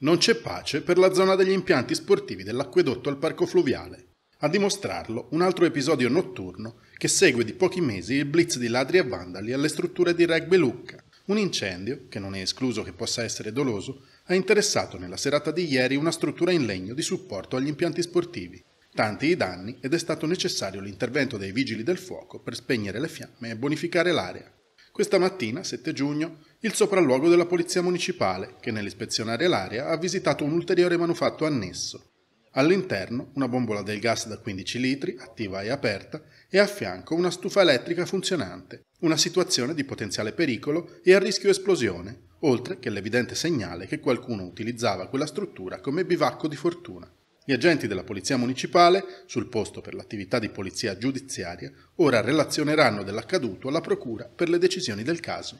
Non c'è pace per la zona degli impianti sportivi dell'acquedotto al parco fluviale. A dimostrarlo un altro episodio notturno che segue di pochi mesi il blitz di ladri e vandali alle strutture di rugby Lucca. Un incendio, che non è escluso che possa essere doloso, ha interessato nella serata di ieri una struttura in legno di supporto agli impianti sportivi. Tanti i danni ed è stato necessario l'intervento dei vigili del fuoco per spegnere le fiamme e bonificare l'area. Questa mattina, 7 giugno, il sopralluogo della Polizia Municipale, che nell'ispezionare l'area ha visitato un ulteriore manufatto annesso. All'interno una bombola del gas da 15 litri, attiva e aperta, e a fianco una stufa elettrica funzionante, una situazione di potenziale pericolo e a rischio esplosione, oltre che l'evidente segnale che qualcuno utilizzava quella struttura come bivacco di fortuna. Gli agenti della Polizia Municipale, sul posto per l'attività di polizia giudiziaria, ora relazioneranno dell'accaduto alla Procura per le decisioni del caso.